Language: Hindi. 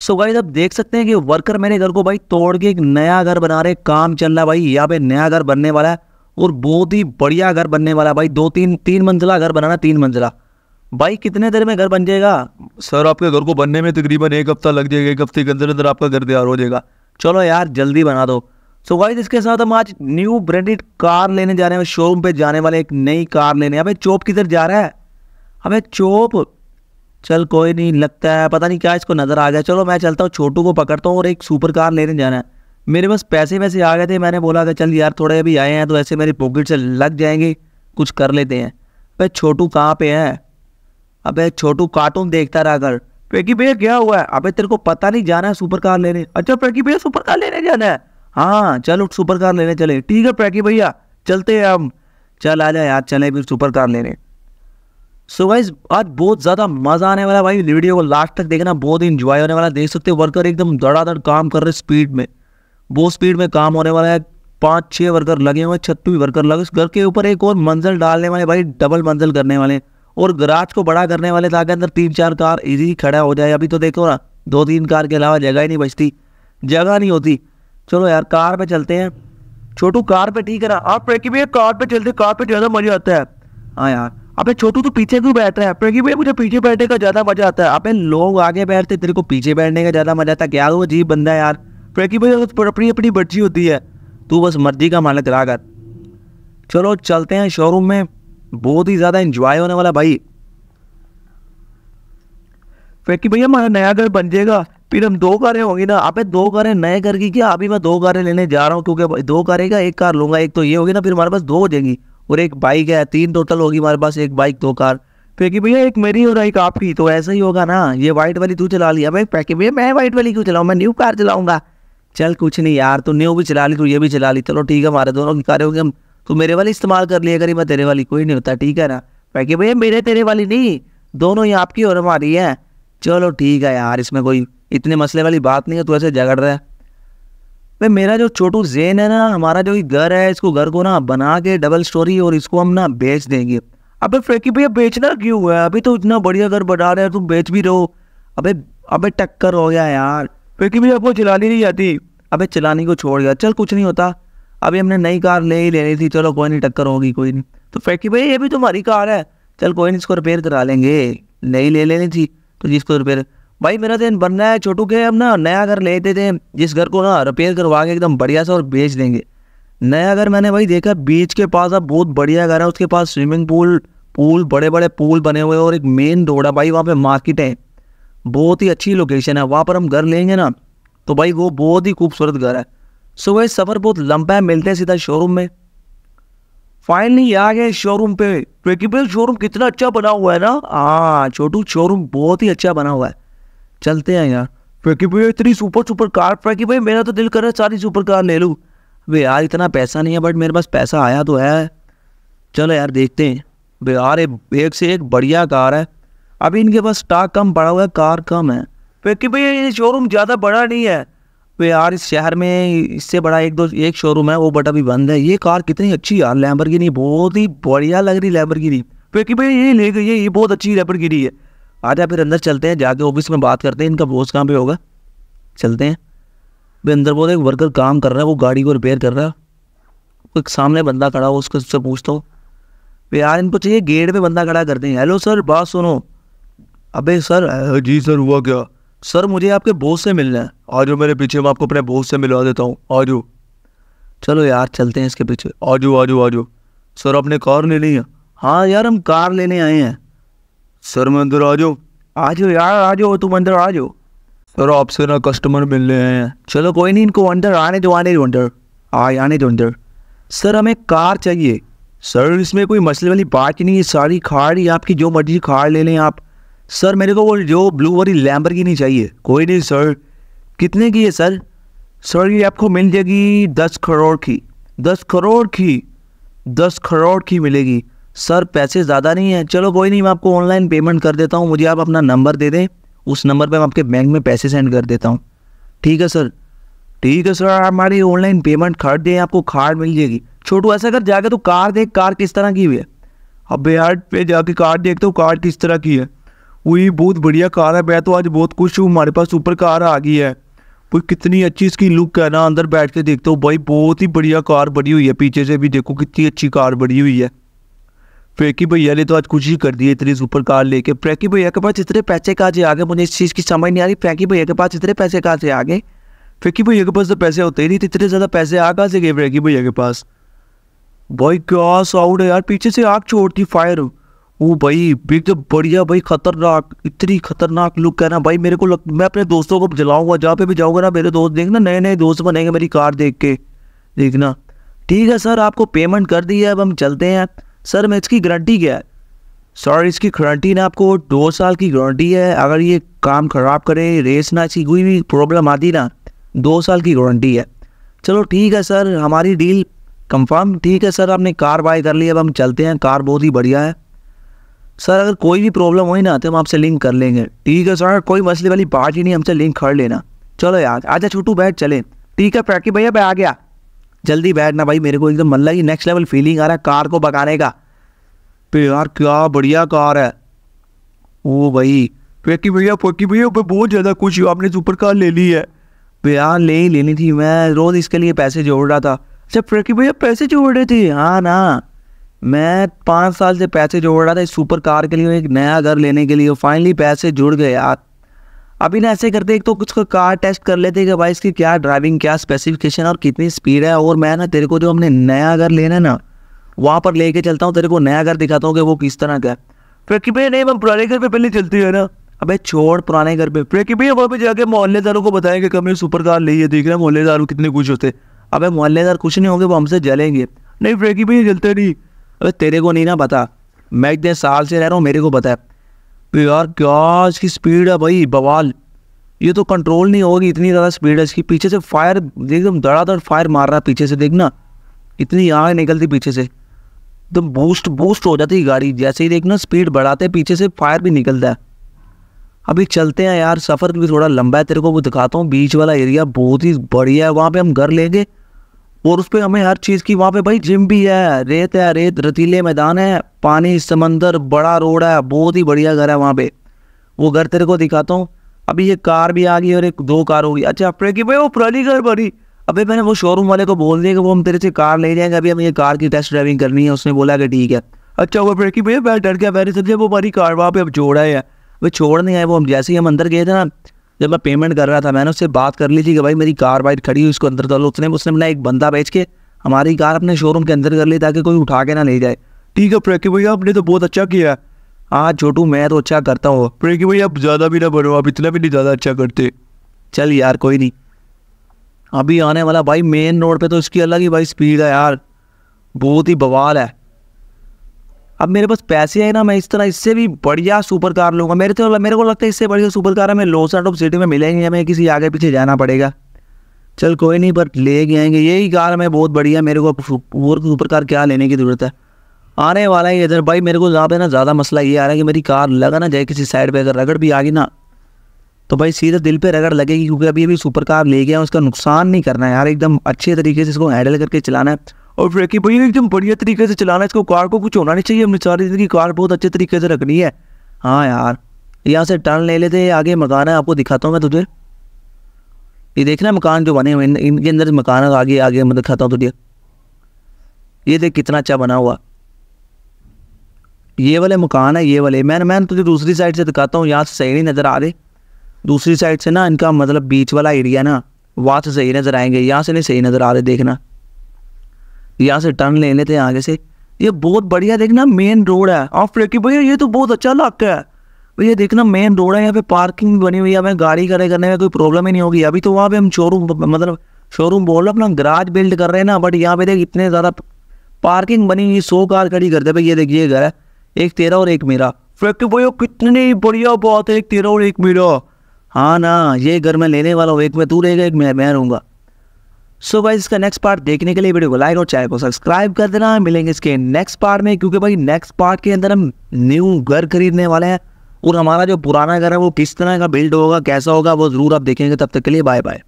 सो so गाइज आप देख सकते हैं कि वर्कर मेरे घर को भाई तोड़ के एक नया घर बना रहे काम चल रहा है भाई यहाँ पे नया घर बनने वाला है और बहुत ही बढ़िया घर बनने वाला है भाई दो तीन तीन मंजिला घर बनाना तीन मंजिला भाई कितने देर में घर बन जाएगा सर आपके घर को बनने में तकरीबन एक हफ्ता लग जाएगा एक हफ्ते के अंदर अंदर आपका घर तैयार हो जाएगा चलो यार जल्दी बना दो सो so गाइज इसके साथ हम आज न्यू ब्रांडेड कार लेने जा रहे हैं शोरूम पे जाने वाले एक नई कार लेने अबे चोप किधर जा रहा है अबे चोप चल कोई नहीं लगता है पता नहीं क्या इसको नज़र आ गया चलो मैं चलता हूँ छोटू को पकड़ता हूँ और एक सुपर कार लेने जाना है मेरे पास पैसे वैसे आ गए थे मैंने बोला कि चल यार थोड़े अभी आए हैं तो ऐसे मेरी पॉकेट से लग जाएंगे कुछ कर लेते हैं भाई छोटू कहाँ पे है अबे छोटू कार्टून देखता रहा कर पेकी भैया क्या हुआ है अबे तेरे को पता नहीं जाना है सुपर कार लेने अच्छा पेकी भैया सुपर कार लेने जाना है हाँ चलो सुपर कार लेने चले ठीक है पेकी भैया चलते हैं हम चल आ जाए यार चले फिर सुपर कार लेने सो so गाइज आज बहुत ज़्यादा मज़ा आने वाला भाई वीडियो को लास्ट तक देखना बहुत ही इन्जॉय होने वाला देख सकते हो वर्कर एकदम धड़ाधड़ काम कर रहे स्पीड में बहुत स्पीड में काम होने वाला है पांच छह वर्कर लगे हुए छत पे भी वर्कर लगे घर के ऊपर एक और मंजिल डालने वाले भाई डबल मंजिल करने वाले और गराज को बड़ा करने वाले ताकि अंदर तीन चार कार इजी खड़ा हो जाए अभी तो देखो ना दो तीन कार के अलावा जगह ही नहीं बचती जगह नहीं होती चलो यार कार पे चलते हैं छोटू कार पे ठीक है ना आप कार पे चलते कार पे ज़्यादा मज़ा आता है हाँ यार अबे छोटू तो पीछे क्यों बैठ रहा है प्रगी भाई मुझे पीछे बैठने का ज्यादा मजा आता है अपने लोग आगे बैठते तेरे को पीछे बैठने का ज्यादा मजा आता है क्या वो अजीब बंदा यार प्रगी भाई अपनी अपनी मर्जी होती है तू बस मर्जी का मालिक रहा कर चलो चलते हैं शोरूम में बहुत ही ज़्यादा इंजॉय होने वाला भाई फ्रैंकी भैया हमारा नया घर बन जाएगा फिर हम दो कारें होंगी ना आपे दो कारें नए घर की क्या अभी मैं दो कारें लेने जा रहा हूँ क्योंकि दो कारें का एक कार लूंगा एक तो ये होगी ना फिर हमारे पास दो हो जाएगी और एक बाइक है तीन टोटल होगी हमारे पास एक बाइक दो कार पैकी भैया एक मेरी और एक आपकी तो ऐसा ही होगा ना ये व्हाइट वाली तू चला लिया भाई पैकी भैया मैं व्हाइट वाली क्यों चलाऊँ मैं न्यू कार चलाऊंगा चल कुछ नहीं यार तू न्यू भी चला ली तू ये भी चला ली चलो ठीक है हमारे दोनों की कारें होगी हम तू मेरे वाली इस्तेमाल कर लिया करी मैं तेरे वाली कोई नहीं होता ठीक है ना पैकी भैया मेरे तेरे वाली नहीं दोनों ही आपकी और हमारी है चलो ठीक है यार इसमें कोई इतने मसले वाली बात नहीं है तू ऐसे झगड़ रहा है भाई मेरा जो छोटू जेन है ना हमारा जो घर है इसको घर को ना बना के डबल स्टोरी और इसको हम ना बेच देंगे अबे फ्रेकी भैया बेचना क्यों है अभी तो इतना बढ़िया घर बना रहे हैं तुम बेच भी रहो अबे अबे टक्कर हो गया यार फ्रेकी भैया आपको चलानी नहीं आती अबे चलाने को छोड़ गया चल कुछ नहीं होता अभी हमने नई कार ले ही लेनी थी चलो कोई नहीं टक्कर होगी कोई नहीं तो फ्रेकी भैया ये भी तुम्हारी कार है चल कोई नहीं इसको रिपेयर करा लेंगे नई ले लेनी थी तो जिसको रिपेयर भाई मेरा दिन तो बनना है छोटू के हम ना नया घर लेते थे जिस घर को ना रिपेयर करवा के एकदम बढ़िया सा और बेच देंगे नया घर मैंने भाई देखा बीच के पास अब बहुत बढ़िया घर है उसके पास स्विमिंग पूल पूल बड़े बड़े पूल बने हुए और एक मेन रोड है भाई वहाँ पे मार्केट है बहुत ही अच्छी लोकेशन है वहाँ पर हम घर लेंगे ना तो भाई वो बहुत ही खूबसूरत घर है वह सफ़र बहुत लंबा है मिलते हैं सीधा शोरूम में फाइनली आ गए शोरूम पे क्योंकि शोरूम कितना अच्छा बना हुआ है ना हाँ छोटू शोरूम बहुत ही अच्छा बना हुआ है चलते हैं यार क्योंकि भैया इतनी सुपर सुपर कार पैकी भाई मेरा तो दिल कर रहा है सारी सुपर कार ले लूँ भाई यार इतना पैसा नहीं है बट मेरे पास पैसा आया तो है चलो यार देखते हैं भाई यार एक से एक बढ़िया कार है अभी इनके पास स्टॉक कम पड़ा हुआ है कार कम है क्योंकि भैया ये शोरूम ज़्यादा बड़ा नहीं है भाई यार इस शहर में इससे बड़ा एक दो एक शोरूम है वो बट अभी बंद है ये कार कितनी अच्छी यार लैम्बरगिनी बहुत ही बढ़िया लग रही लैम्बरगिनी क्योंकि भाई ये ले गई है ये बहुत अच्छी लैम्बर है आप फिर अंदर चलते हैं जाके ऑफिस में बात करते हैं इनका बॉस कहाँ पे होगा चलते हैं भाई अंदर बहुत एक वर्कर काम कर रहा है वो गाड़ी को रिपेयर कर रहा है एक सामने बंदा खड़ा हो उसको उससे पूछता हो भाई यार इनको चाहिए गेट पे बंदा खड़ा करते हैं हेलो सर बात सुनो अबे सर जी सर हुआ क्या सर मुझे आपके बॉस से मिलना है आ जाओ मेरे पीछे मैं आपको अपने बॉस से मिलवा देता हूँ आ जाओ चलो यार चलते हैं इसके पीछे आ जाओ आ जाओ आ जाओ सर आपने कार लेनी है हाँ यार हम कार लेने आए हैं सर मैं अंदर आ जाओ आ जाओ यार आ जाओ तुम अंदर आ जाओ सर आपसे ना कस्टमर मिलने हैं चलो कोई नहीं इनको अंदर आने दो आने दो अंदर आए आने दो अंदर सर हमें कार चाहिए सर इसमें कोई मसले वाली बात ही नहीं है सारी खाड़ ही आपकी जो मर्जी खाड़ ले लें आप सर मेरे को वो जो ब्लू वाली लैम्बर की नहीं चाहिए कोई नहीं सर कितने की है सर सर ये आपको मिल जाएगी दस करोड़ की दस करोड़ की दस करोड़ की मिलेगी सर पैसे ज़्यादा नहीं है चलो कोई नहीं मैं आपको ऑनलाइन पेमेंट कर देता हूँ मुझे आप अपना नंबर दे दें उस नंबर पर मैं आपके बैंक में पैसे सेंड कर देता हूँ ठीक है सर ठीक है सर हमारी ऑनलाइन पेमेंट कार्ड दें आपको कार्ड मिल जाएगी छोटू ऐसा कर जाके तो कार देख कार किस तरह की हुई है अब यार पे जाके कार देखते हो कार किस तरह की है वही बहुत बढ़िया कार है मैं तो आज बहुत खुश हूँ हमारे पास सुपर कार आ गई है वो कितनी अच्छी इसकी लुक है ना अंदर बैठ के देखते हो भाई बहुत ही बढ़िया कार बड़ी हुई है पीछे से भी देखो कितनी अच्छी कार बड़ी हुई है प्रेकी भैया ने तो आज कुछ ही कर दिए इतनी सुपर कार लेके प्रेकी भैया के पास इतने पैसे कहाँ से आ गए मुझे इस चीज़ की समझ नहीं आ रही प्रेकी भैया के पास इतने पैसे कहाँ से आ गए प्रेकी भैया के पास तो पैसे होते ही नहीं थे इतने ज़्यादा पैसे आ कहाँ से गए प्रेकी भैया के पास भाई क्या साउंड है यार पीछे से आग छोड़ती फायर वो भाई एकदम तो बढ़िया भाई खतरनाक इतनी खतरनाक लुक है ना भाई मेरे को लग मैं अपने दोस्तों को जलाऊंगा जहाँ पे भी जाऊंगा ना मेरे दोस्त देखना नए नए दोस्त बनेंगे मेरी कार देख के देखना ठीक है सर आपको पेमेंट कर दी है अब हम चलते हैं सर मैं इसकी गारंटी क्या है सर इसकी गारंटी ना आपको दो साल की गारंटी है अगर ये काम ख़राब करे रेस ना इसकी कोई भी प्रॉब्लम आती ना दो साल की गारंटी है चलो ठीक है सर हमारी डील कंफर्म ठीक है सर आपने कार बाय कर ली अब हम चलते हैं कार बहुत ही बढ़िया है सर अगर कोई भी प्रॉब्लम हुई ना तो हम आपसे लिंक कर लेंगे ठीक है सर कोई मसले वाली बात ही नहीं हमसे लिंक कर लेना चलो यार आजा छोटू बैठ चले ठीक है प्रैक्टिस भैया मैं आ गया जल्दी बैठना भाई मेरे को एकदम मतलब कि नेक्स्ट लेवल फीलिंग आ रहा है कार को भगाने का तो यार क्या बढ़िया कार है ओ भाई फेकी भैया फेंकी भैया ऊपर बहुत ज़्यादा खुश कुछ आपने सुपर कार ले ली है यार ले ही लेनी थी मैं रोज़ इसके लिए पैसे जोड़ रहा था अच्छा फेंकी भैया पैसे जोड़ रहे थे हाँ ना मैं पाँच साल से पैसे जोड़ रहा था इस सुपर कार के लिए एक नया घर लेने के लिए फाइनली पैसे जुड़ गए यार अभी ना ऐसे करते एक तो कुछ का कार टेस्ट कर लेते कि भाई इसकी क्या ड्राइविंग क्या स्पेसिफिकेशन और कितनी स्पीड है और मैं ना तेरे को जो हमने नया घर लेना है ना वहाँ पर लेके चलता हूँ तेरे को नया घर दिखाता हूँ कि वो किस तरह का है फिर भाई नहीं मैं पुराने घर पे पहले चलती है ना अबे छोड़ पुराने घर पे फिर कि भाई वहाँ पर जाके मोहल्लेदारों को बताएं कि कभी सुपर कार ली है देख रहे हैं मोहल्लेदार कितने खुश होते अब मोहल्लेदार खुश नहीं होंगे वो हमसे जलेंगे नहीं फिर कि भाई जलते नहीं अरे तेरे को नहीं ना पता मैं इतने साल से रह रहा हूँ मेरे को पता है तो यार क्या इसकी स्पीड है भाई बवाल ये तो कंट्रोल नहीं होगी इतनी ज़्यादा स्पीड है इसकी पीछे से फायर एकदम धड़ाधड़ फायर मार रहा है पीछे से देखना इतनी आग निकलती पीछे से एकदम बूस्ट बूस्ट हो जाती है गाड़ी जैसे ही देखना स्पीड बढ़ाते पीछे से फायर भी निकलता है अभी चलते हैं यार सफ़र भी थोड़ा लंबा है तेरे को वो दिखाता हूँ बीच वाला एरिया बहुत ही बढ़िया है वहाँ पे हम घर लेंगे और उस पर हमें हर चीज़ की वहां पे भाई जिम भी है रेत है रेत रतीले मैदान है पानी समंदर बड़ा रोड है बहुत ही बढ़िया घर है वहां पे वो घर तेरे को दिखाता हूँ अभी ये कार भी आ गई और एक दो कार होगी अच्छा अपने की भाई वो पुरानी कार भरी अभी मैंने वो शोरूम वाले को बोल दिया कि वो हम तेरे से कार ले जाएंगे अभी हमें ये कार की टेस्ट ड्राइविंग करनी है उसने बोला कि ठीक है अच्छा वो अपने की भैया मैं डर गया मैंने सब वो हमारी कार वहाँ पे अब जोड़ा है वे छोड़ नहीं आए वो हम जैसे ही हम अंदर गए थे ना जब मैं पेमेंट कर रहा था मैंने उससे बात कर ली थी कि भाई मेरी कार वाइट खड़ी हुई उसको अंदर डालो उसने उसने अपना एक बंदा बेच के हमारी कार अपने शोरूम के अंदर कर ली ताकि कोई उठा के ना ले जाए ठीक है प्रेकी भैया आपने तो बहुत अच्छा किया हाँ छोटू मैं तो अच्छा करता हूँ प्रेकी भैया आप ज़्यादा भी ना बनो आप इतना भी नहीं ज़्यादा अच्छा करते चल यार कोई नहीं अभी आने वाला भाई मेन रोड पे तो इसकी अलग ही भाई स्पीड है यार बहुत ही बवाल है अब मेरे पास पैसे है ना मैं इस तरह इससे भी बढ़िया सुपर कार लूँगा मेरे तो मेरे को लगता है इससे बढ़िया सुपर कार हमें लोस आउट ऑफ सिटी में मिलेंगे हमें किसी आगे पीछे जाना पड़ेगा चल कोई नहीं बट ले के आएंगे यही कार हमें बहुत बढ़िया मेरे को और सुपर कार क्या लेने की ज़रूरत है आने वाला है इधर भाई मेरे को जहाँ पे ना ज़्यादा मसला ये आ रहा है कि मेरी कार लगा ना जाए किसी साइड पे अगर रगड़ भी आ गई ना तो भाई सीधे दिल पे रगड़ लगेगी क्योंकि अभी अभी सुपर कार ले गया उसका नुकसान नहीं करना है यार एकदम अच्छे तरीके से इसको हैंडल करके चलाना है और कि भैया एकदम बढ़िया तरीके से चलाना है इसको कार को कुछ होना नहीं चाहिए हमने सारी जिंदगी कार बहुत अच्छे तरीके से रखनी है हाँ यार यहाँ से टर्न ले लेते हैं आगे मकान है आपको दिखाता हूँ मैं तुझे ये देखना मकान जो बने हुए इनके अंदर मकान आगे आगे मैं दिखाता हूँ तुझे ये देख कितना अच्छा बना हुआ ये वाले मकान है ये वाले मैं मैं तुझे दूसरी साइड से दिखाता हूँ यहाँ से सही नहीं नज़र आ रहे दूसरी साइड से ना इनका मतलब बीच वाला एरिया ना वहाँ से सही नज़र आएंगे यहाँ से नहीं सही नज़र आ रहे देखना यहाँ से टर्न ले लेते हैं आगे से ये बहुत बढ़िया देखना मेन रोड है आप फ्रेकी भैया ये तो बहुत अच्छा इलाका है भैया देखना मेन रोड है यहाँ पे पार्किंग बनी हुई है हमें गाड़ी खड़े करने में कोई प्रॉब्लम ही नहीं होगी अभी तो वहाँ पे हम शोरूम मतलब शोरूम बोल रहे अपना गराज बिल्ड कर रहे हैं ना बट यहाँ पे देख इतने ज़्यादा पार्किंग बनी हुई सौ कार खड़ी करते भाई ये देखिए घर है एक तेरा और एक मेरा फ्रेक्टिव भैया कितनी बढ़िया बात है एक तेरा और एक मेरा हाँ ना ये घर मैं लेने वाला हूँ एक में तू रहेगा एक मैं मैं रहूँगा सो भाई गाइज इसका नेक्स्ट पार्ट देखने के लिए वीडियो को लाइक और चैनल को सब्सक्राइब कर देना मिलेंगे इसके नेक्स्ट पार्ट में क्योंकि भाई नेक्स्ट पार्ट के अंदर हम न्यू घर खरीदने वाले हैं और हमारा जो पुराना घर है वो किस तरह का बिल्ड होगा कैसा होगा वो ज़रूर आप देखेंगे तब तक के लिए बाय बाय